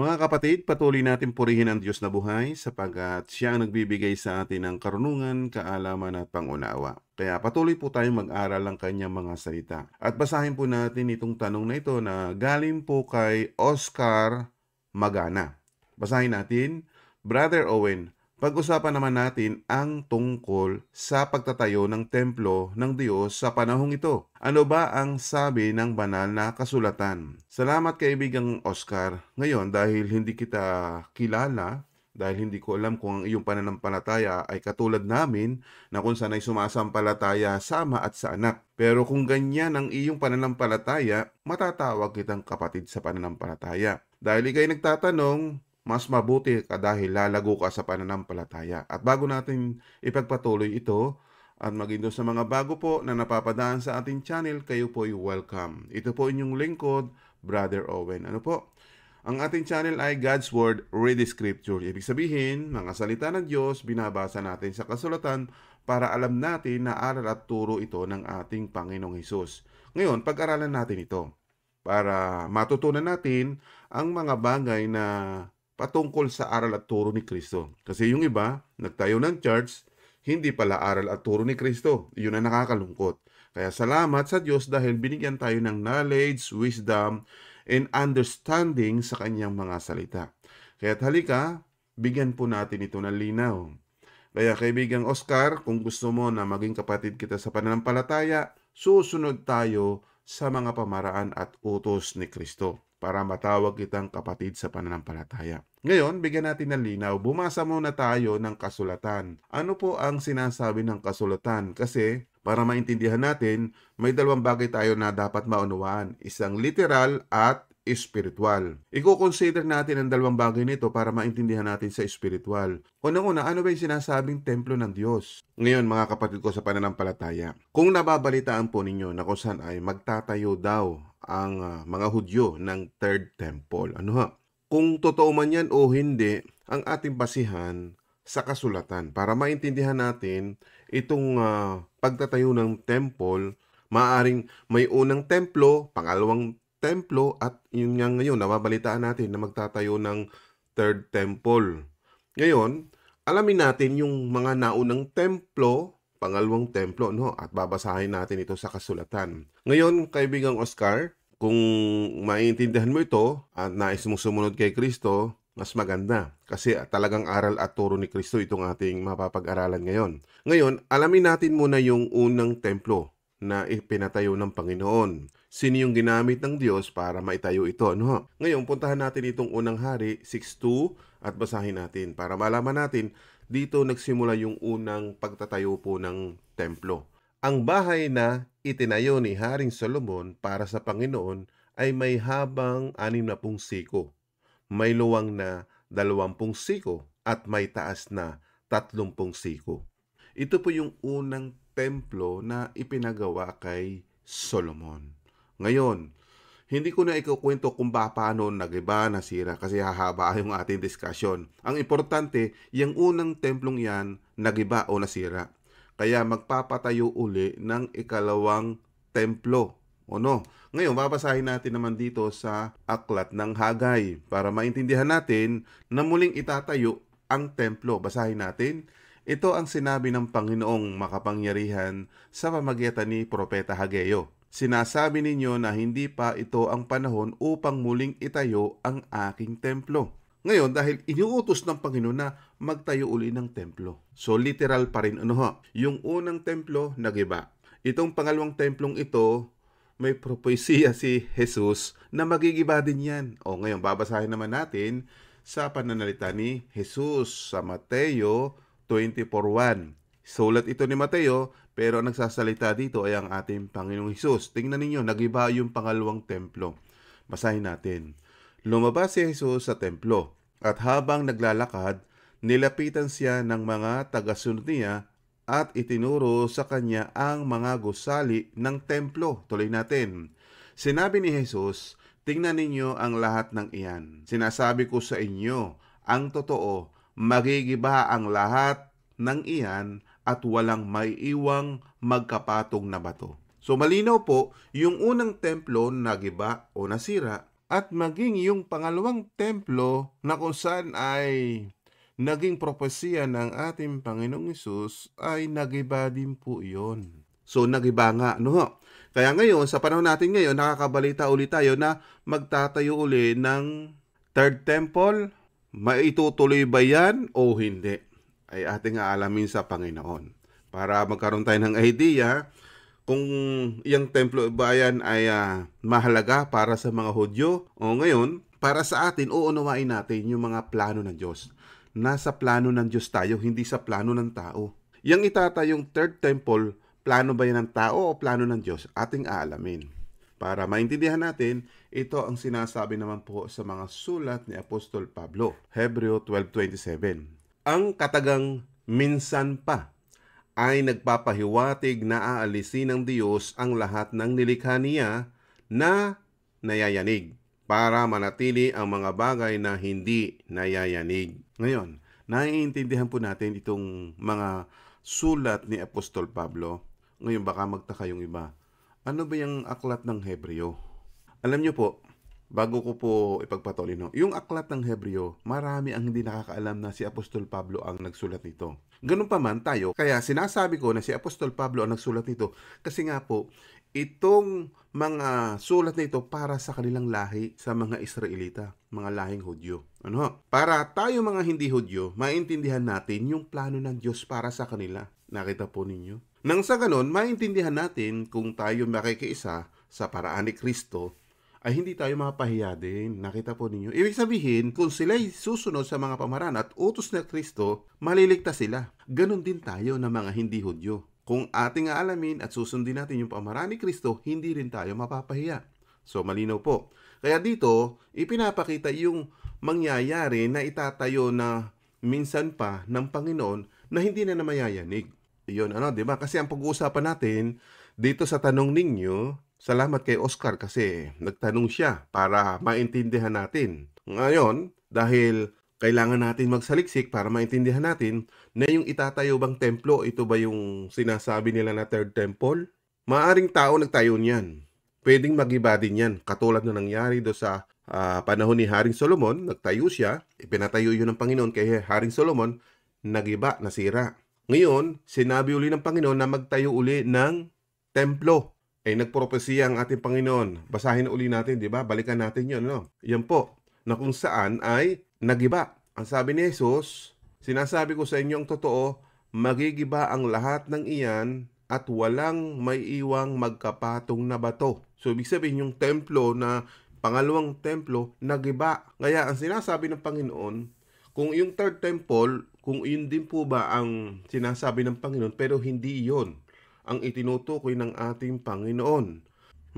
Mga kapatid, patuloy natin purihin ang Diyos na buhay sapagkat siya ang nagbibigay sa atin ng karunungan, kaalaman at pangunawa. Kaya patuloy po tayong mag-aral ng kanyang mga salita. At basahin po natin itong tanong na ito na galing po kay Oscar Magana. Basahin natin, Brother Owen, pag-usapan naman natin ang tungkol sa pagtatayo ng templo ng Diyos sa panahong ito. Ano ba ang sabi ng banal na kasulatan? Salamat kaibigang Oscar. Ngayon dahil hindi kita kilala, dahil hindi ko alam kung ang iyong pananampalataya ay katulad namin na kung saan ay sumasampalataya sa ama at sa anak. Pero kung ganyan ang iyong pananampalataya, matatawag kitang kapatid sa pananampalataya. Dahil ikay nagtatanong, mas mabuti ka dahil lalago ka sa pananampalataya. At bago natin ipagpatuloy ito at maging sa mga bago po na napapadaan sa ating channel, kayo po ay welcome. Ito po inyong lingkod, Brother Owen. Ano po? Ang ating channel ay God's Word, Read Scripture. Ibig sabihin, mga salita ng Diyos, binabasa natin sa kasulatan para alam natin na aral at turo ito ng ating Panginoong Hesus. Ngayon, pag-aralan natin ito para matutunan natin ang mga bagay na patungkol sa aral at turo ni Kristo. Kasi yung iba, nagtayo ng church, hindi pala aral at turo ni Kristo. Yun ang nakakalungkot. Kaya salamat sa Diyos dahil binigyan tayo ng knowledge, wisdom, and understanding sa kanyang mga salita. Kaya halika, bigyan po natin ito ng linaw. Kaya kaibigang Oscar, kung gusto mo na maging kapatid kita sa pananampalataya, susunod tayo sa mga pamaraan at utos ni Kristo para matawag kitang kapatid sa pananampalataya. Ngayon, bigyan natin ng linaw. Bumasa muna tayo ng kasulatan. Ano po ang sinasabi ng kasulatan? Kasi para maintindihan natin, may dalawang bagay tayo na dapat maunawaan. Isang literal at espiritual. Iko-consider natin ang dalawang bagay nito para maintindihan natin sa espiritual. Unang-una, ano ba yung sinasabing templo ng Diyos? Ngayon, mga kapatid ko sa pananampalataya, kung nababalitaan po ninyo na kung saan ay magtatayo daw ang uh, mga Hudyo ng Third Temple. Ano ha? Kung totoo man yan o hindi, ang ating basihan sa kasulatan para maintindihan natin itong uh, pagtatayo ng temple, maaring may unang templo, pangalawang templo at yun nga ngayon, nababalitaan natin na magtatayo ng third temple. Ngayon, alamin natin yung mga naunang templo, pangalawang templo, no? At babasahin natin ito sa kasulatan. Ngayon, kaibigang Oscar, kung maintindihan mo ito at nais mong sumunod kay Kristo, mas maganda kasi talagang aral at turo ni Kristo itong ating mapapag-aralan ngayon. Ngayon, alamin natin muna yung unang templo na ipinatayo ng Panginoon sino yung ginamit ng Diyos para maitayo ito. No? Ngayon, puntahan natin itong unang hari, 6.2, at basahin natin para malaman natin dito nagsimula yung unang pagtatayo po ng templo. Ang bahay na itinayo ni Haring Solomon para sa Panginoon ay may habang 60 siko, may luwang na 20 siko at may taas na 30 siko. Ito po yung unang templo na ipinagawa kay Solomon. Ngayon, hindi ko na ikukwento kung ba paano nagiba na sira kasi hahaba yung ating diskasyon. Ang importante, yung unang templong yan nagiba o nasira. Kaya magpapatayo uli ng ikalawang templo. O no? Ngayon, babasahin natin naman dito sa Aklat ng Hagay para maintindihan natin na muling itatayo ang templo. Basahin natin. Ito ang sinabi ng Panginoong makapangyarihan sa pamagitan ni Propeta Hageo Sinasabi ninyo na hindi pa ito ang panahon upang muling itayo ang aking templo. Ngayon, dahil inuutos ng Panginoon na magtayo uli ng templo. So, literal pa rin ano ha? Yung unang templo, nagiba. Itong pangalawang templong ito, may propesya si Jesus na magigiba din yan. O ngayon, babasahin naman natin sa pananalita ni Jesus sa Mateo 24.1. Sulat ito ni Mateo, pero ang nagsasalita dito ay ang ating Panginoong Hesus. Tingnan ninyo, nagiba yung pangalawang templo. Basahin natin. Lumabas si Hesus sa templo, at habang naglalakad, nilapitan siya ng mga tagasunod niya at itinuro sa kanya ang mga gusali ng templo. Tuloy natin. Sinabi ni Hesus, tingnan ninyo ang lahat ng iyan. Sinasabi ko sa inyo, ang totoo, magigiba ang lahat ng iyan at walang may iwang magkapatong na bato. So malinaw po, yung unang templo na giba o nasira at maging yung pangalawang templo na kung saan ay naging propesya ng ating Panginoong Isus ay nagiba din po yon. So nagiba nga, no? Kaya ngayon, sa panahon natin ngayon, nakakabalita ulit tayo na magtatayo uli ng third temple. Maitutuloy ba yan o hindi? ay ating aalamin sa Panginoon para magkaroon tayo ng idea kung iyang templo bayan ay uh, mahalaga para sa mga Hudyo o ngayon para sa atin uunawain natin yung mga plano ng Diyos. Nasa plano ng Diyos tayo, hindi sa plano ng tao. Yang itatayong third temple, plano ba yan ng tao o plano ng Diyos? Ating aalamin. Para maintindihan natin, ito ang sinasabi naman po sa mga sulat ni Apostol Pablo, Hebreo 12.27. Ang katagang minsan pa ay nagpapahiwatig na aalisin ng Diyos ang lahat ng nilikha niya na nayayanig para manatili ang mga bagay na hindi nayayanig. Ngayon, naiintindihan po natin itong mga sulat ni Apostol Pablo. Ngayon baka magtaka yung iba. Ano ba yung aklat ng Hebreo? Alam niyo po, bago ko po ipagpatuloy, no? yung aklat ng Hebreo, marami ang hindi nakakaalam na si Apostol Pablo ang nagsulat nito. Ganun pa man tayo, kaya sinasabi ko na si Apostol Pablo ang nagsulat nito kasi nga po, itong mga sulat na ito para sa kanilang lahi sa mga Israelita, mga lahing Hudyo. Ano? Para tayo mga hindi Hudyo, maintindihan natin yung plano ng Diyos para sa kanila. Nakita po ninyo? Nang sa ganun, maintindihan natin kung tayo makikiisa sa paraan ni Kristo ay hindi tayo mapahiya din. Nakita po ninyo. Ibig sabihin, kung sila'y susunod sa mga pamaraan at utos na Kristo, maliligtas sila. Ganon din tayo na mga hindi Hudyo. Kung ating aalamin at susundin natin yung pamaraan ni Kristo, hindi rin tayo mapapahiya. So malinaw po. Kaya dito, ipinapakita yung mangyayari na itatayo na minsan pa ng Panginoon na hindi na namayayanig. Yun ano, di ba? Kasi ang pag-uusapan natin dito sa tanong ninyo, Salamat kay Oscar kasi nagtanong siya para maintindihan natin. Ngayon, dahil kailangan natin magsaliksik para maintindihan natin na yung itatayo bang templo, ito ba yung sinasabi nila na third temple? Maaring tao nagtayo niyan. Pwedeng magiba din yan, katulad na nangyari do sa uh, panahon ni Haring Solomon, nagtayo siya, ipinatayo yun ng Panginoon kay Haring Solomon, nagiba, nasira. Ngayon, sinabi uli ng Panginoon na magtayo uli ng templo ay eh, nagpropesiya ang ating Panginoon. Basahin uli natin, di ba? Balikan natin yun, no? Yan po, na kung saan ay nagiba. Ang sabi ni Jesus, sinasabi ko sa inyo ang totoo, magigiba ang lahat ng iyan at walang may iwang magkapatong na bato. So, ibig sabihin yung templo na pangalawang templo, nagiba. Kaya ang sinasabi ng Panginoon, kung yung third temple, kung yun din po ba ang sinasabi ng Panginoon, pero hindi yon ang itinutukoy ng ating Panginoon.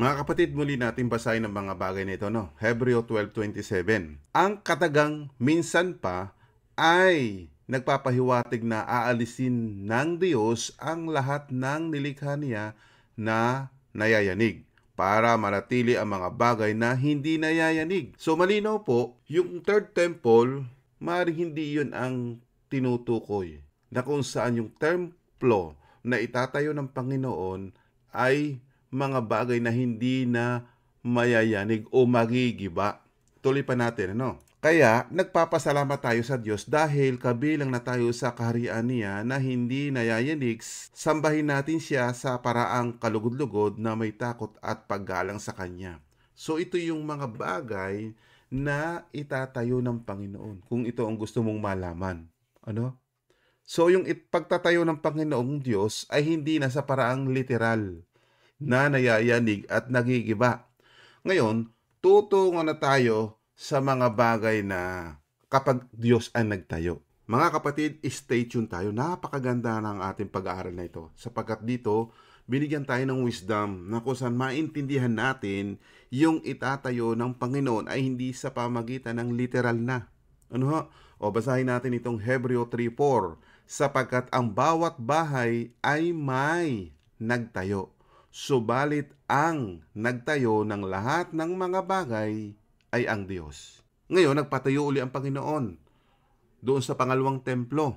Mga kapatid, muli natin basahin ang mga bagay nito, no? Hebreo 12.27 Ang katagang minsan pa ay nagpapahiwatig na aalisin ng Diyos ang lahat ng nilikha niya na nayayanig para maratili ang mga bagay na hindi nayayanig. So malinaw po, yung third temple, maaaring hindi yun ang tinutukoy na kung saan yung templo na itatayo ng Panginoon ay mga bagay na hindi na mayayanig o magigiba. Tuloy pa natin, ano? Kaya, nagpapasalamat tayo sa Diyos dahil kabilang na tayo sa kaharian niya na hindi nayayanig, sambahin natin siya sa paraang kalugod-lugod na may takot at paggalang sa Kanya. So, ito yung mga bagay na itatayo ng Panginoon kung ito ang gusto mong malaman. Ano? So yung pagtatayo ng Panginoong Diyos ay hindi na sa paraang literal na nayayanig at nagigiba. Ngayon, tutungo na tayo sa mga bagay na kapag Diyos ang nagtayo. Mga kapatid, stay tuned tayo. Napakaganda ng ating pag-aaral na ito sapagkat dito binigyan tayo ng wisdom na kung saan maintindihan natin yung itatayo ng Panginoon ay hindi sa pamagitan ng literal na. Ano ho? O basahin natin itong Hebreo 3.4 sapagkat ang bawat bahay ay may nagtayo. Subalit ang nagtayo ng lahat ng mga bagay ay ang Diyos. Ngayon, nagpatayo uli ang Panginoon doon sa pangalawang templo.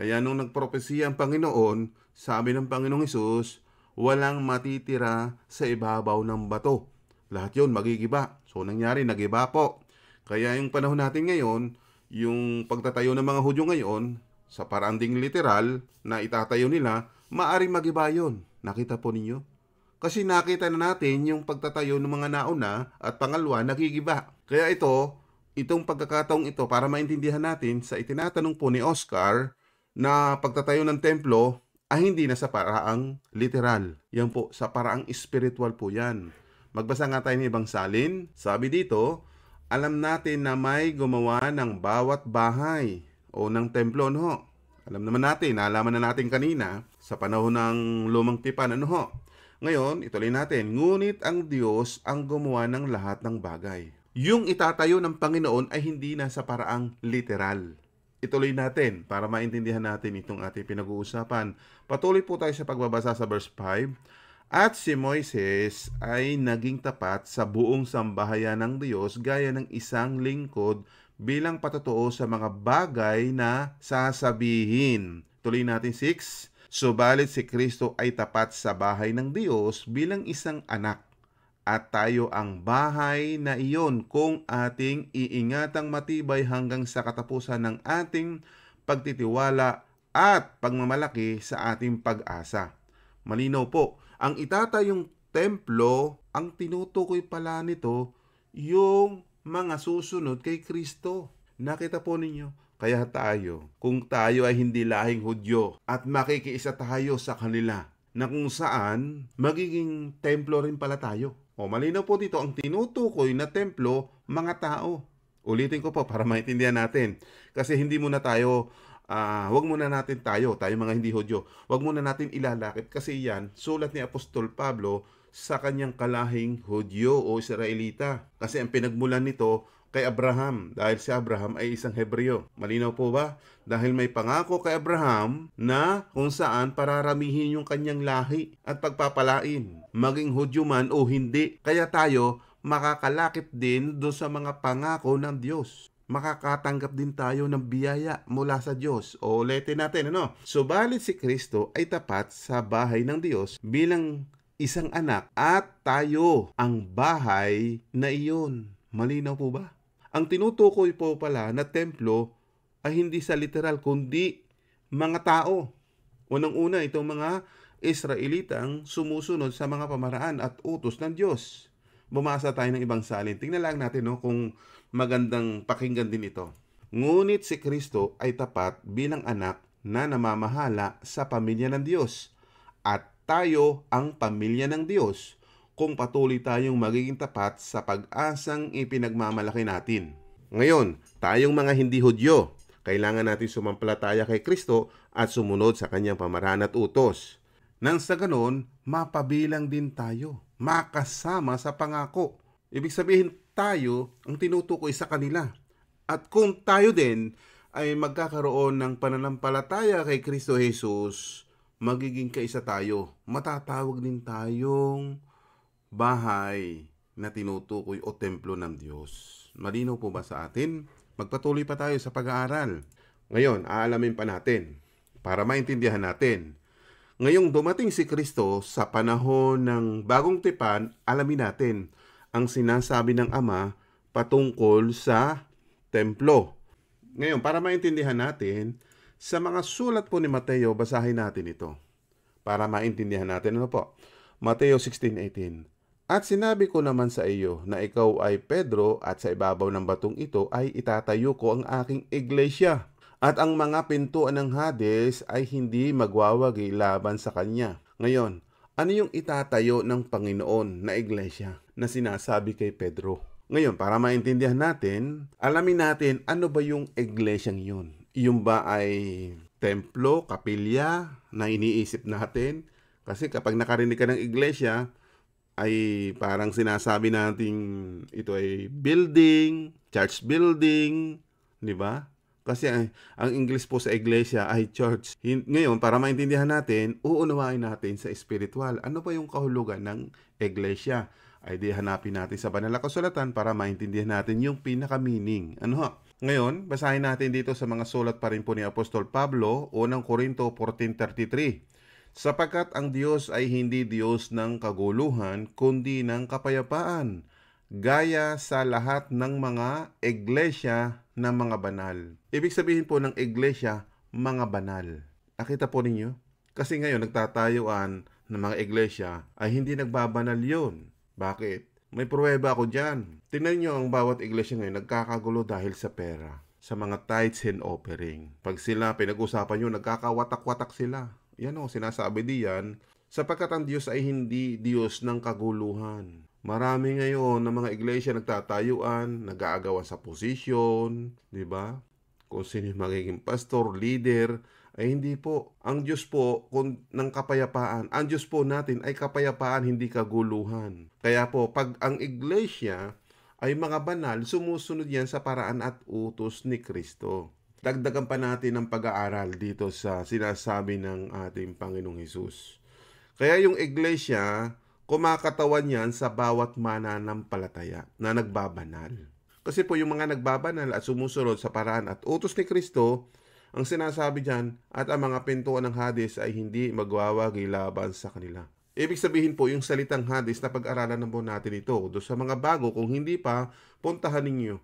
Kaya nung nagpropesiya ang Panginoon, sabi ng Panginoong Isus, walang matitira sa ibabaw ng bato. Lahat yon magigiba. So, nangyari, nagiba po. Kaya yung panahon natin ngayon, yung pagtatayo ng mga Hudyo ngayon, sa paranding literal na itatayo nila, maari magiba yun. Nakita po ninyo? Kasi nakita na natin yung pagtatayo ng mga nauna at pangalwa nagigiba. Kaya ito, itong pagkakataong ito para maintindihan natin sa itinatanong po ni Oscar na pagtatayo ng templo ay hindi na sa paraang literal. Yan po, sa paraang spiritual po yan. Magbasa nga tayo ng ibang salin. Sabi dito, alam natin na may gumawa ng bawat bahay o ng templo, ano ho? Alam naman natin, naalaman na natin kanina sa panahon ng lumang tipan, ano ho? Ngayon, ituloy natin. Ngunit ang Diyos ang gumawa ng lahat ng bagay. Yung itatayo ng Panginoon ay hindi na sa paraang literal. Ituloy natin para maintindihan natin itong ating pinag-uusapan. Patuloy po tayo sa pagbabasa sa verse 5. At si Moises ay naging tapat sa buong sambahayan ng Diyos gaya ng isang lingkod bilang patotoo sa mga bagay na sasabihin. Tuloy natin 6. Subalit si Kristo ay tapat sa bahay ng Diyos bilang isang anak at tayo ang bahay na iyon kung ating iingatang matibay hanggang sa katapusan ng ating pagtitiwala at pagmamalaki sa ating pag-asa. Malinaw po, ang itatayong templo, ang tinutukoy pala nito, yung mga susunod kay Kristo. Nakita po ninyo, kaya tayo, kung tayo ay hindi lahing Hudyo at makikiisa tayo sa kanila, na kung saan magiging templo rin pala tayo. O malinaw po dito, ang tinutukoy na templo, mga tao. Ulitin ko po para maintindihan natin. Kasi hindi muna tayo, uh, wag muna natin tayo, tayo mga hindi Hudyo, wag muna natin ilalakip kasi yan, sulat ni Apostol Pablo sa kanyang kalahing Hudyo o Israelita. Kasi ang pinagmulan nito kay Abraham dahil si Abraham ay isang Hebreo. Malinaw po ba? Dahil may pangako kay Abraham na kung saan pararamihin yung kanyang lahi at pagpapalain, maging Hudyo man o hindi. Kaya tayo makakalakip din doon sa mga pangako ng Diyos. Makakatanggap din tayo ng biyaya mula sa Diyos. O ulitin natin, ano? Subalit si Kristo ay tapat sa bahay ng Diyos bilang isang anak at tayo ang bahay na iyon. Malinaw po ba? Ang tinutukoy po pala na templo ay hindi sa literal kundi mga tao. Unang-una itong mga Israelitang sumusunod sa mga pamaraan at utos ng Diyos. Bumasa tayo ng ibang salin. Tingnan lang natin no, kung magandang pakinggan din ito. Ngunit si Kristo ay tapat bilang anak na namamahala sa pamilya ng Diyos at tayo ang pamilya ng Diyos kung patuloy tayong magiging tapat sa pag-asang ipinagmamalaki natin. Ngayon, tayong mga hindi Hudyo, kailangan natin sumampalataya kay Kristo at sumunod sa kanyang pamarahan at utos. Nang sa ganon, mapabilang din tayo, makasama sa pangako. Ibig sabihin tayo ang tinutukoy sa kanila. At kung tayo din ay magkakaroon ng pananampalataya kay Kristo Jesus, magiging kaisa tayo. Matatawag din tayong bahay na tinutukoy o templo ng Diyos. Malinaw po ba sa atin? Magpatuloy pa tayo sa pag-aaral. Ngayon, aalamin pa natin para maintindihan natin. Ngayong dumating si Kristo sa panahon ng bagong tipan, alamin natin ang sinasabi ng Ama patungkol sa templo. Ngayon, para maintindihan natin, sa mga sulat po ni Mateo, basahin natin ito para maintindihan natin ano po. Mateo 16:18. At sinabi ko naman sa iyo na ikaw ay Pedro at sa ibabaw ng batong ito ay itatayo ko ang aking iglesia. At ang mga pintuan ng Hades ay hindi magwawagi laban sa kanya. Ngayon, ano yung itatayo ng Panginoon na iglesia na sinasabi kay Pedro? Ngayon, para maintindihan natin, alamin natin ano ba yung iglesyang yun. Yung ba ay templo, kapilya na iniisip natin? Kasi kapag nakarinig ka ng iglesia, ay parang sinasabi nating ito ay building, church building, di ba? Kasi ang, English po sa iglesia ay church. ngayon, para maintindihan natin, uunawain natin sa spiritual. Ano pa yung kahulugan ng iglesia? Ay di hanapin natin sa banal na kasulatan para maintindihan natin yung pinaka-meaning. Ano ha? Ngayon, basahin natin dito sa mga sulat pa rin po ni Apostol Pablo, 1 Corinto 14.33. Sapagkat ang Diyos ay hindi Diyos ng kaguluhan, kundi ng kapayapaan, gaya sa lahat ng mga iglesia ng mga banal. Ibig sabihin po ng iglesia, mga banal. Nakita po ninyo? Kasi ngayon nagtatayuan ng mga iglesia ay hindi nagbabanal yon. Bakit? May pruweba ako dyan. Tingnan nyo ang bawat iglesia ngayon nagkakagulo dahil sa pera. Sa mga tithes and offering. Pag sila pinag-usapan nyo, nagkakawatak-watak sila. Yan o, sinasabi diyan. Sapagkat ang Diyos ay hindi Diyos ng kaguluhan. Marami ngayon ng mga iglesia nagtatayuan, nag-aagawan sa posisyon, di ba? Kung sino magiging pastor, leader, ay eh, hindi po. Ang Diyos po kung, ng kapayapaan, ang Diyos po natin ay kapayapaan, hindi kaguluhan. Kaya po, pag ang iglesia ay mga banal, sumusunod yan sa paraan at utos ni Kristo. Dagdagan pa natin ang pag-aaral dito sa sinasabi ng ating Panginoong Hesus. Kaya yung iglesia, kumakatawan yan sa bawat mananampalataya na nagbabanal. Kasi po yung mga nagbabanal at sumusunod sa paraan at utos ni Kristo, ang sinasabi dyan at ang mga pintuan ng Hades ay hindi magwawagi laban sa kanila. Ibig sabihin po yung salitang Hades na pag-aralan na po natin ito. Doon sa mga bago, kung hindi pa, puntahan ninyo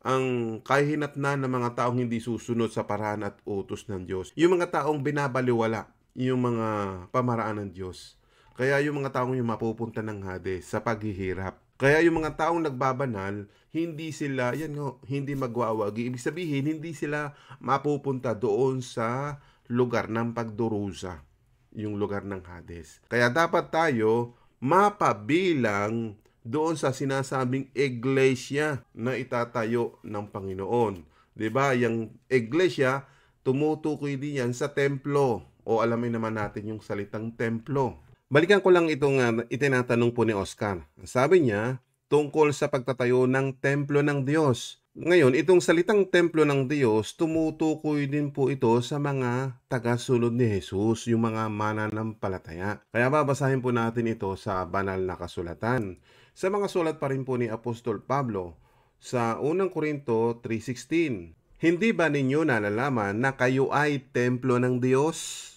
ang kahinatnan ng mga taong hindi susunod sa paraan at utos ng Diyos. Yung mga taong binabaliwala yung mga pamaraan ng Diyos. Kaya yung mga taong yung mapupunta ng Hades sa paghihirap kaya yung mga taong nagbabanal, hindi sila, yan no, hindi magwawagi. Ibig sabihin, hindi sila mapupunta doon sa lugar ng pagdurusa, yung lugar ng Hades. Kaya dapat tayo mapabilang doon sa sinasabing iglesia na itatayo ng Panginoon. 'Di ba? Yung iglesia tumutukoy din yan sa templo. O alamin naman natin yung salitang templo. Balikan ko lang itong uh, itinatanong po ni Oscar. Sabi niya, tungkol sa pagtatayo ng templo ng Diyos. Ngayon, itong salitang templo ng Diyos, tumutukoy din po ito sa mga tagasunod ni Jesus, yung mga mananampalataya. Kaya babasahin po natin ito sa banal na kasulatan. Sa mga sulat pa rin po ni Apostol Pablo, sa 1 Korinto 3.16, Hindi ba ninyo nalalaman na kayo ay templo ng Diyos?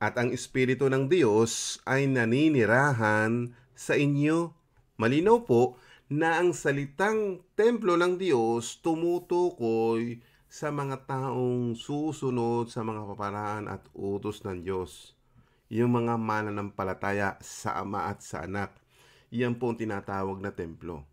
at ang Espiritu ng Diyos ay naninirahan sa inyo. Malinaw po na ang salitang templo ng Diyos tumutukoy sa mga taong susunod sa mga paparaan at utos ng Diyos. Yung mga mananampalataya sa Ama at sa Anak. Yan po ang tinatawag na templo.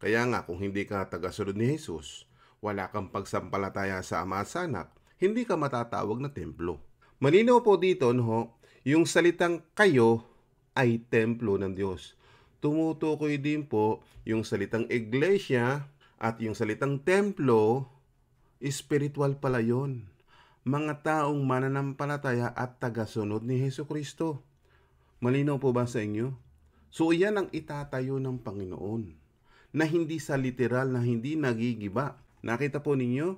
Kaya nga kung hindi ka tagasunod ni Jesus, wala kang pagsampalataya sa Ama at sa Anak, hindi ka matatawag na templo. Malinaw po dito, no, yung salitang kayo ay templo ng Diyos. Tumutukoy din po yung salitang iglesia at yung salitang templo, spiritual pala yon. Mga taong mananampalataya at tagasunod ni Heso Kristo. Malinaw po ba sa inyo? So iyan ang itatayo ng Panginoon na hindi sa literal na hindi nagigiba. Nakita po ninyo?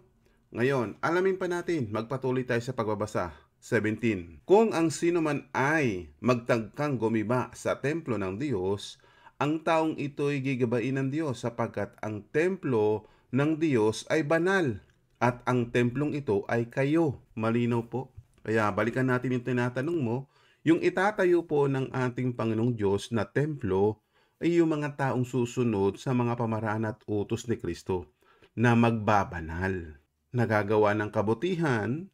Ngayon, alamin pa natin. Magpatuloy tayo sa pagbabasa. 17. Kung ang sino man ay magtagkang gumiba sa templo ng Diyos, ang taong ito'y gigabain ng Diyos sapagkat ang templo ng Diyos ay banal at ang templong ito ay kayo. Malinaw po. Kaya balikan natin yung tinatanong mo. Yung itatayo po ng ating Panginoong Diyos na templo ay yung mga taong susunod sa mga pamaraan at utos ni Kristo na magbabanal, nagagawa ng kabutihan,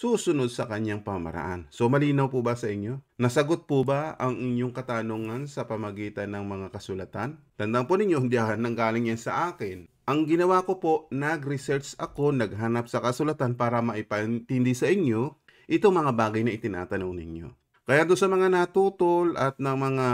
susunod sa kanyang pamaraan. So malinaw po ba sa inyo? Nasagot po ba ang inyong katanungan sa pamagitan ng mga kasulatan? Tandaan po ninyo, hindi nang galing yan sa akin. Ang ginawa ko po, nag-research ako, naghanap sa kasulatan para maipaintindi sa inyo itong mga bagay na itinatanong ninyo. Kaya doon sa mga natutol at ng mga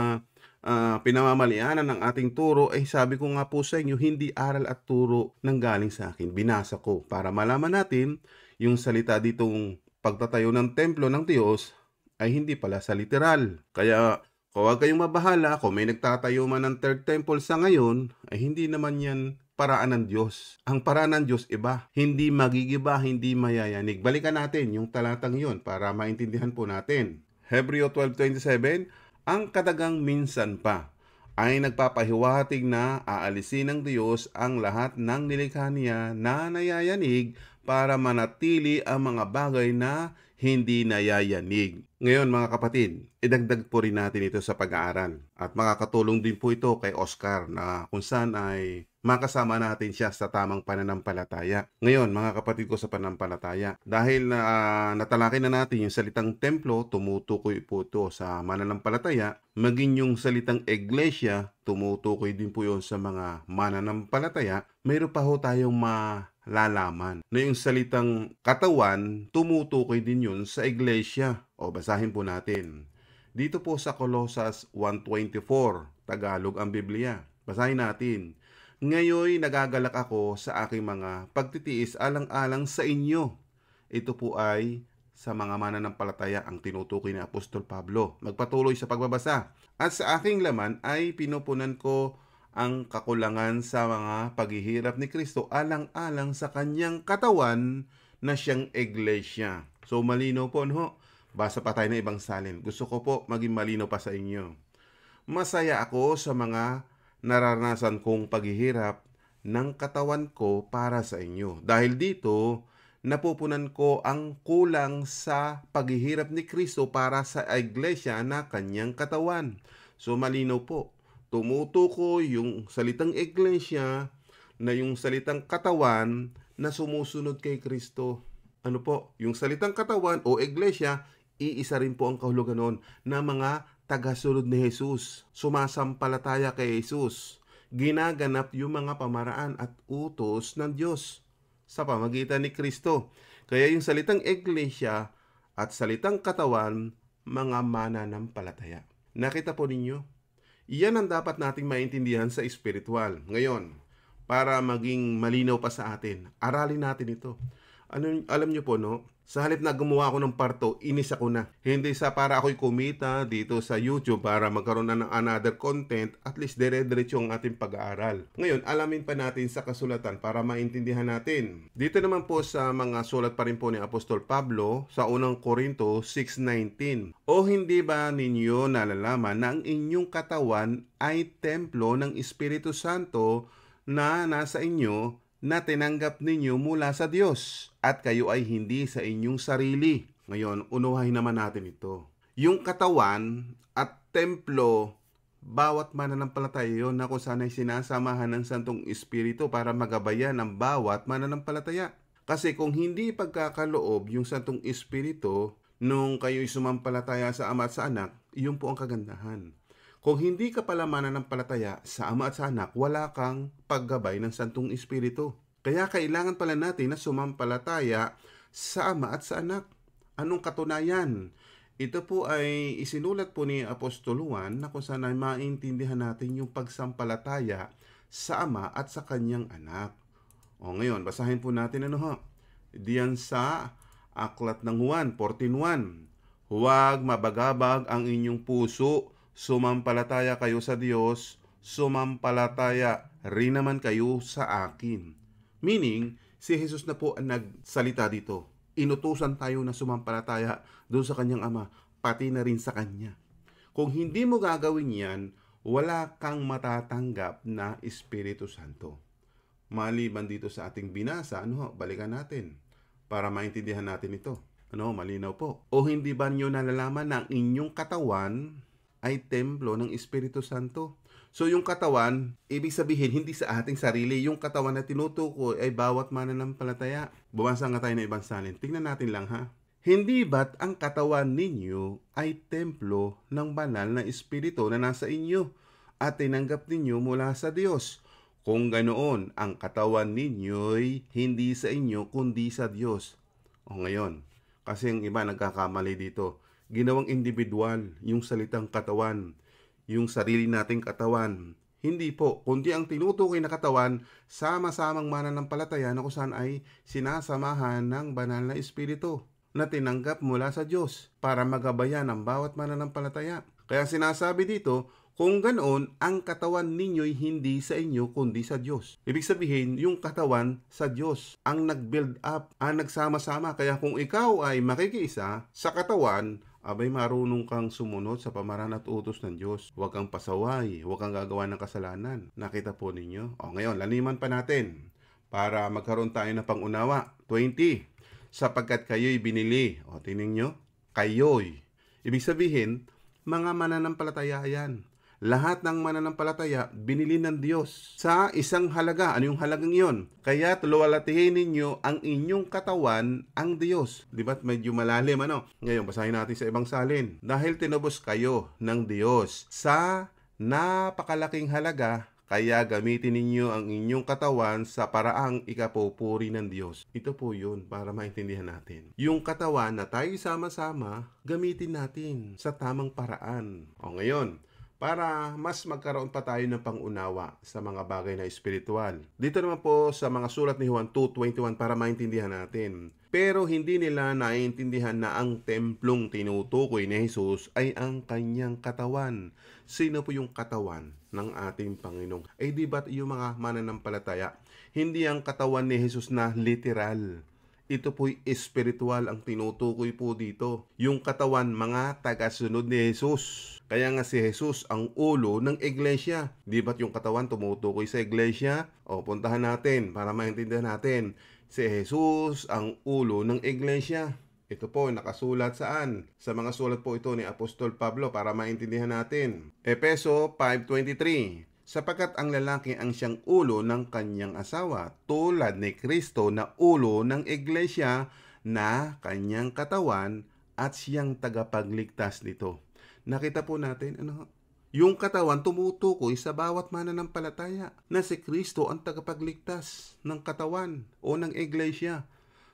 uh, pinamamalianan ng ating turo, eh sabi ko nga po sa inyo, hindi aral at turo nang galing sa akin. Binasa ko para malaman natin yung salita ditong pagtatayo ng templo ng Diyos ay hindi pala sa literal. Kaya huwag kayong mabahala kung may nagtatayo man ng third temple sa ngayon ay hindi naman yan paraan ng Diyos. Ang paraan ng Diyos iba. Hindi magigiba, hindi mayayanig. Balikan natin yung talatang yon para maintindihan po natin. Hebreo 12.27 Ang katagang minsan pa ay nagpapahiwatig na aalisin ng Diyos ang lahat ng nilikha niya na nayayanig para manatili ang mga bagay na hindi nayayanig. Ngayon mga kapatid, idagdag po rin natin ito sa pag-aaral at makakatulong din po ito kay Oscar na kung saan ay makasama natin siya sa tamang pananampalataya. Ngayon, mga kapatid ko sa pananampalataya, dahil na uh, ah, natalakay na natin yung salitang templo, tumutukoy po ito sa mananampalataya, maging yung salitang iglesia, tumutukoy din po yon sa mga mananampalataya, mayroon pa ho tayong ma lalaman na yung salitang katawan tumutukoy din yun sa iglesia. O basahin po natin. Dito po sa Colosas 1.24, Tagalog ang Biblia. Basahin natin. Ngayoy nagagalak ako sa aking mga pagtitiis alang-alang sa inyo. Ito po ay sa mga mananampalataya ang tinutukoy ni Apostol Pablo. Magpatuloy sa pagbabasa. At sa aking laman ay pinupunan ko ang kakulangan sa mga paghihirap ni Kristo alang-alang sa kanyang katawan na siyang iglesia. So malino po no? Basa pa tayo ng ibang salin. Gusto ko po maging malino pa sa inyo. Masaya ako sa mga nararanasan kong paghihirap ng katawan ko para sa inyo. Dahil dito, napupunan ko ang kulang sa paghihirap ni Kristo para sa iglesia na kanyang katawan. So malinaw po, tumutuko yung salitang iglesia na yung salitang katawan na sumusunod kay Kristo. Ano po? Yung salitang katawan o iglesia, iisa rin po ang kahulugan noon na mga tagasunod ni Jesus. Sumasampalataya kay Jesus. Ginaganap yung mga pamaraan at utos ng Diyos sa pamagitan ni Kristo. Kaya yung salitang iglesia at salitang katawan, mga mana ng palataya. Nakita po ninyo? Iyan ang dapat nating maintindihan sa espiritual. Ngayon, para maging malinaw pa sa atin, aralin natin ito. Ano, alam nyo po, no? Sa halip na gumawa ako ng parto, inis ako na. Hindi sa para ako'y kumita dito sa YouTube para magkaroon na ng another content, at least dire-diretso ang ating pag-aaral. Ngayon, alamin pa natin sa kasulatan para maintindihan natin. Dito naman po sa mga sulat pa rin po ni Apostol Pablo sa unang Korinto 6.19. O hindi ba ninyo nalalaman na ang inyong katawan ay templo ng Espiritu Santo na nasa inyo na tinanggap ninyo mula sa Diyos at kayo ay hindi sa inyong sarili. Ngayon, unuhahin naman natin ito. Yung katawan at templo, bawat mananampalataya yon na kung saan ay sinasamahan ng Santong Espiritu para magabayan ang bawat mananampalataya. Kasi kung hindi pagkakaloob yung Santong Espiritu nung kayo'y sumampalataya sa Ama at sa Anak, yun po ang kagandahan. Kung hindi ka pala mananampalataya sa Ama at sa Anak, wala kang paggabay ng Santong Espiritu. Kaya kailangan pala natin na sumampalataya sa Ama at sa Anak. Anong katunayan? Ito po ay isinulat po ni Apostol Juan na kung saan ay maintindihan natin yung pagsampalataya sa Ama at sa Kanyang Anak. O ngayon, basahin po natin ano ho. Diyan sa Aklat ng Juan, 14.1 Huwag mabagabag ang inyong puso Sumampalataya kayo sa Diyos, sumampalataya rin naman kayo sa akin. Meaning, si Jesus na po ang nagsalita dito. Inutusan tayo na sumampalataya doon sa kanyang ama, pati na rin sa kanya. Kung hindi mo gagawin yan, wala kang matatanggap na Espiritu Santo. Maliban dito sa ating binasa, ano, balikan natin para maintindihan natin ito. Ano, malinaw po. O hindi ba nyo nalalaman na ang inyong katawan ay templo ng Espiritu Santo. So yung katawan, ibig sabihin hindi sa ating sarili. Yung katawan na tinutukoy ay bawat mananampalataya. Bumasa nga tayo ng ibang salin. Tingnan natin lang ha. Hindi ba't ang katawan ninyo ay templo ng banal na Espiritu na nasa inyo at tinanggap ninyo mula sa Diyos? Kung ganoon, ang katawan ninyo'y hindi sa inyo kundi sa Diyos. O ngayon, kasi ang iba nagkakamali dito ginawang individual yung salitang katawan, yung sarili nating katawan. Hindi po, kundi ang tinutukoy na katawan, sama-samang mananampalataya na kung saan ay sinasamahan ng banal na espiritu na tinanggap mula sa Diyos para magabayan ang bawat mananampalataya. Kaya sinasabi dito, kung ganoon, ang katawan ninyo'y hindi sa inyo kundi sa Diyos. Ibig sabihin, yung katawan sa Diyos ang nag-build up, ang nagsama-sama. Kaya kung ikaw ay makikiisa sa katawan, abay marunong kang sumunod sa pamaran at utos ng Diyos. Huwag kang pasaway, huwag kang gagawa ng kasalanan. Nakita po ninyo? O ngayon, laniman pa natin para magkaroon tayo ng pangunawa. 20. Sapagkat kayo'y binili. O, tingnan nyo. Kayo'y. Ibig sabihin, mga mananampalataya yan lahat ng mananampalataya binili ng Diyos sa isang halaga. Ano yung halagang yon? Kaya tulawalatihin ninyo ang inyong katawan ang Diyos. Di ba't medyo malalim ano? Ngayon, basahin natin sa ibang salin. Dahil tinubos kayo ng Diyos sa napakalaking halaga kaya gamitin ninyo ang inyong katawan sa paraang ikapupuri ng Diyos. Ito po yun para maintindihan natin. Yung katawan na tayo sama-sama, gamitin natin sa tamang paraan. O ngayon, para mas magkaroon pa tayo ng pangunawa sa mga bagay na espiritual. Dito naman po sa mga sulat ni Juan 2.21 para maintindihan natin. Pero hindi nila naiintindihan na ang templong tinutukoy ni Jesus ay ang kanyang katawan. Sino po yung katawan ng ating Panginoong? Ay eh, di ba't yung mga mananampalataya? Hindi ang katawan ni Jesus na literal ito po'y espiritual ang tinutukoy po dito. Yung katawan mga tagasunod ni Jesus. Kaya nga si Jesus ang ulo ng iglesia. Di ba't yung katawan tumutukoy sa iglesia? O puntahan natin para maintindihan natin. Si Jesus ang ulo ng iglesia. Ito po, nakasulat saan? Sa mga sulat po ito ni Apostol Pablo para maintindihan natin. Epeso 5.23 sapagkat ang lalaki ang siyang ulo ng kanyang asawa, tulad ni Kristo na ulo ng iglesia na kanyang katawan at siyang tagapagligtas nito. Nakita po natin, ano, yung katawan tumutukoy sa bawat mananampalataya na si Kristo ang tagapagligtas ng katawan o ng iglesia.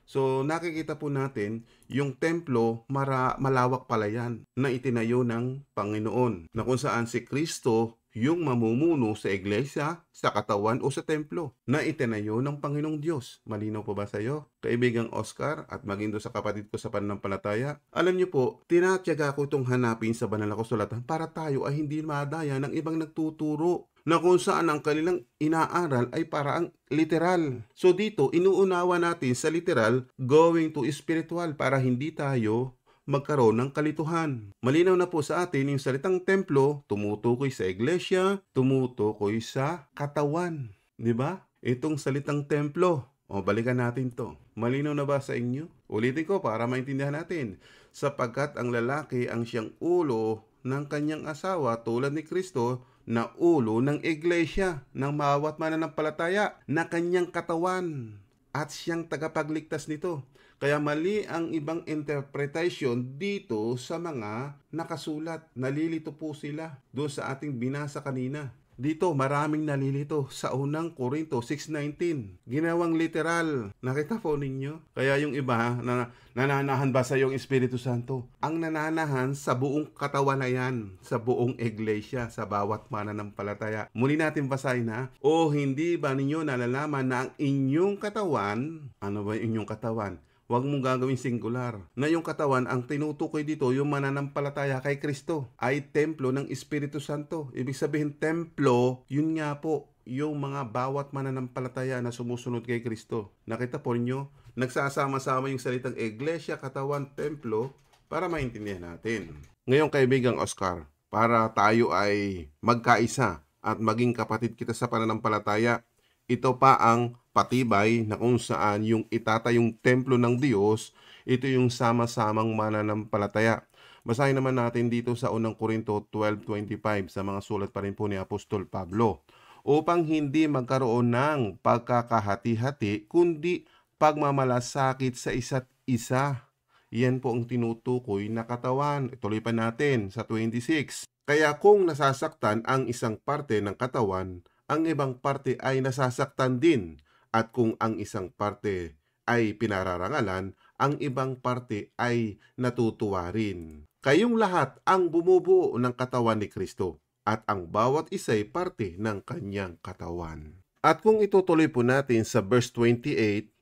So nakikita po natin yung templo mara, malawak pala yan na itinayo ng Panginoon na kung saan si Kristo yung mamumuno sa iglesia, sa katawan o sa templo na itinayo ng Panginoong Diyos. Malinaw po ba sa iyo? Kaibigang Oscar at maging do sa kapatid ko sa pananampalataya, alam niyo po, tinatyaga ko itong hanapin sa banal na kasulatan para tayo ay hindi madaya ng ibang nagtuturo na kung saan ang kanilang inaaral ay para ang literal. So dito, inuunawa natin sa literal going to spiritual para hindi tayo magkaroon ng kalituhan. Malinaw na po sa atin yung salitang templo, tumutukoy sa iglesia, tumutukoy sa katawan. Di ba? Itong salitang templo, o balikan natin to. Malinaw na ba sa inyo? Ulitin ko para maintindihan natin. Sapagkat ang lalaki ang siyang ulo ng kanyang asawa tulad ni Kristo na ulo ng iglesia ng mawat mananampalataya na kanyang katawan at siyang tagapagligtas nito. Kaya mali ang ibang interpretation dito sa mga nakasulat. Nalilito po sila doon sa ating binasa kanina. Dito maraming nalilito sa unang Korinto 6.19. Ginawang literal. Nakita po ninyo? Kaya yung iba, na, nananahan ba sa yung Espiritu Santo? Ang nananahan sa buong katawan na yan, sa buong iglesia, sa bawat mananampalataya. Muli natin basahin na, O hindi ba ninyo nalalaman na ang inyong katawan, ano ba yung inyong katawan? Huwag mong gagawing singular. Na yung katawan, ang tinutukoy dito, yung mananampalataya kay Kristo, ay templo ng Espiritu Santo. Ibig sabihin, templo, yun nga po, yung mga bawat mananampalataya na sumusunod kay Kristo. Nakita po ninyo, nagsasama-sama yung salitang iglesia, katawan, templo, para maintindihan natin. Ngayon kaibigang Oscar, para tayo ay magkaisa at maging kapatid kita sa pananampalataya, ito pa ang patibay na kung saan yung itatayong templo ng Diyos, ito yung sama-samang mananampalataya. Basahin naman natin dito sa 1 Korinto 12.25 sa mga sulat pa rin po ni Apostol Pablo. Upang hindi magkaroon ng pagkakahati-hati, kundi pagmamalasakit sa isa't isa. Yan po ang tinutukoy na katawan. Ituloy pa natin sa 26. Kaya kung nasasaktan ang isang parte ng katawan, ang ibang parte ay nasasaktan din at kung ang isang parte ay pinararangalan, ang ibang parte ay natutuwa rin. Kayong lahat ang bumubuo ng katawan ni Kristo at ang bawat isa ay parte ng kanyang katawan. At kung itutuloy po natin sa verse 28,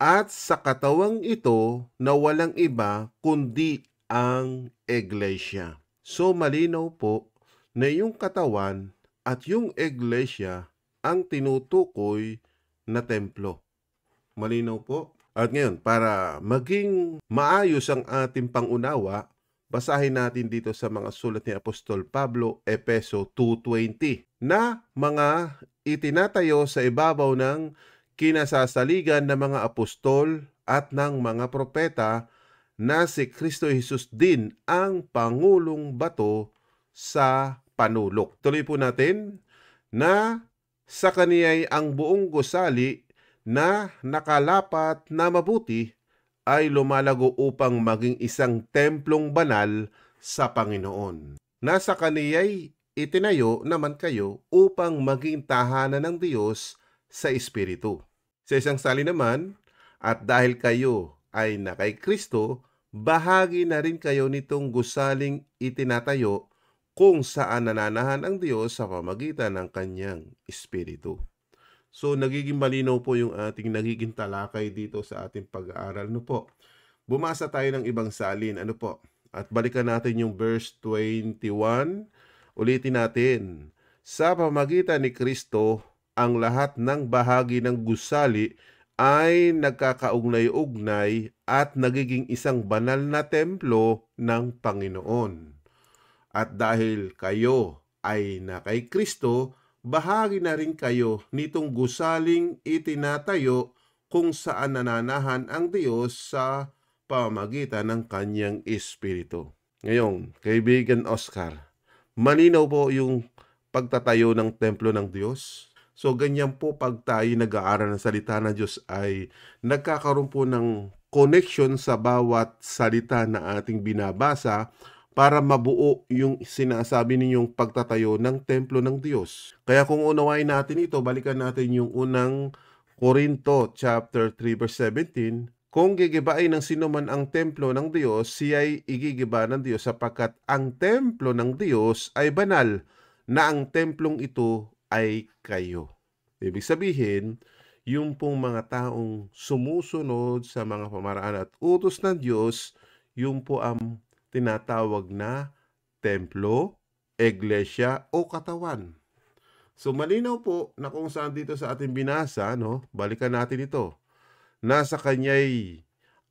at sa katawang ito na walang iba kundi ang iglesia. So malinaw po na yung katawan at yung iglesia ang tinutukoy na templo. Malinaw po? At ngayon, para maging maayos ang ating pangunawa, basahin natin dito sa mga sulat ni Apostol Pablo, Epeso 2.20, na mga itinatayo sa ibabaw ng kinasasaligan ng mga apostol at ng mga propeta na si Kristo Jesus din ang pangulong bato sa panulok. Tuloy po natin na sa kaniya'y ang buong gusali na nakalapat na mabuti ay lumalago upang maging isang templong banal sa Panginoon. Nasa kaniya'y itinayo naman kayo upang maging tahanan ng Diyos sa Espiritu. Sa isang sali naman, at dahil kayo ay na kay Kristo, bahagi na rin kayo nitong gusaling itinatayo kung saan nananahan ang Diyos sa pamagitan ng kanyang Espiritu. So nagiging malinaw po yung ating nagiging talakay dito sa ating pag-aaral. Ano po? Bumasa tayo ng ibang salin. Ano po? At balikan natin yung verse 21. Ulitin natin. Sa pamagitan ni Kristo, ang lahat ng bahagi ng gusali ay nagkakaugnay-ugnay at nagiging isang banal na templo ng Panginoon. At dahil kayo ay na kay Kristo, bahagi na rin kayo nitong gusaling itinatayo kung saan nananahan ang Diyos sa pamagitan ng kanyang Espiritu. Ngayon, kaibigan Oscar, malinaw po yung pagtatayo ng templo ng Diyos. So ganyan po pag tayo nag-aaral ng salita ng Diyos ay nagkakaroon po ng connection sa bawat salita na ating binabasa para mabuo yung sinasabi ninyong pagtatayo ng templo ng Diyos. Kaya kung unawain natin ito, balikan natin yung unang Korinto chapter 3 verse 17. Kung gigibain ng sinuman ang templo ng Diyos, siya ay igigiba ng Diyos sapagkat ang templo ng Diyos ay banal na ang templong ito ay kayo. Ibig sabihin, yung pong mga taong sumusunod sa mga pamaraan at utos ng Diyos, yung po ang tinatawag na templo, iglesia o katawan. So malinaw po na kung saan dito sa ating binasa, no? balikan natin ito. Nasa kanya'y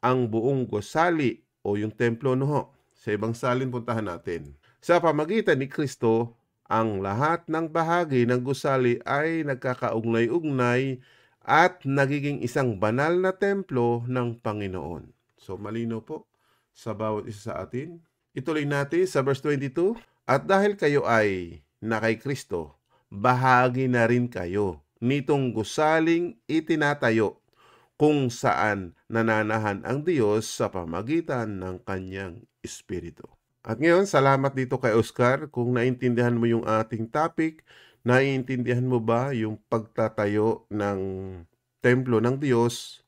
ang buong gosali o yung templo noho. Sa ibang salin puntahan natin. Sa pamagitan ni Kristo, ang lahat ng bahagi ng gusali ay nagkakaugnay-ugnay at nagiging isang banal na templo ng Panginoon. So malino po sa bawat isa sa atin. Ituloy natin sa verse 22. At dahil kayo ay na kay Kristo, bahagi na rin kayo nitong gusaling itinatayo kung saan nananahan ang Diyos sa pamagitan ng kanyang Espiritu. At ngayon, salamat dito kay Oscar kung naintindihan mo yung ating topic. Naiintindihan mo ba yung pagtatayo ng templo ng Diyos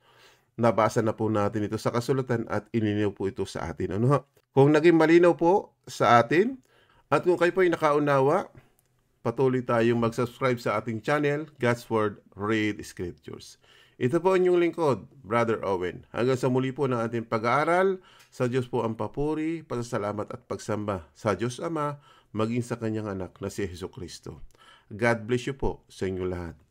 nabasa na po natin ito sa kasulatan at inilinaw po ito sa atin. Ano ha? Kung naging malinaw po sa atin at kung kayo po ay nakaunawa, patuloy tayong mag-subscribe sa ating channel, God's Word Read Scriptures. Ito po ang inyong lingkod, Brother Owen. Hanggang sa muli po ng ating pag-aaral, sa Diyos po ang papuri, pasasalamat at pagsamba sa Diyos Ama, maging sa Kanyang Anak na si Heso Kristo. God bless you po sa inyong lahat.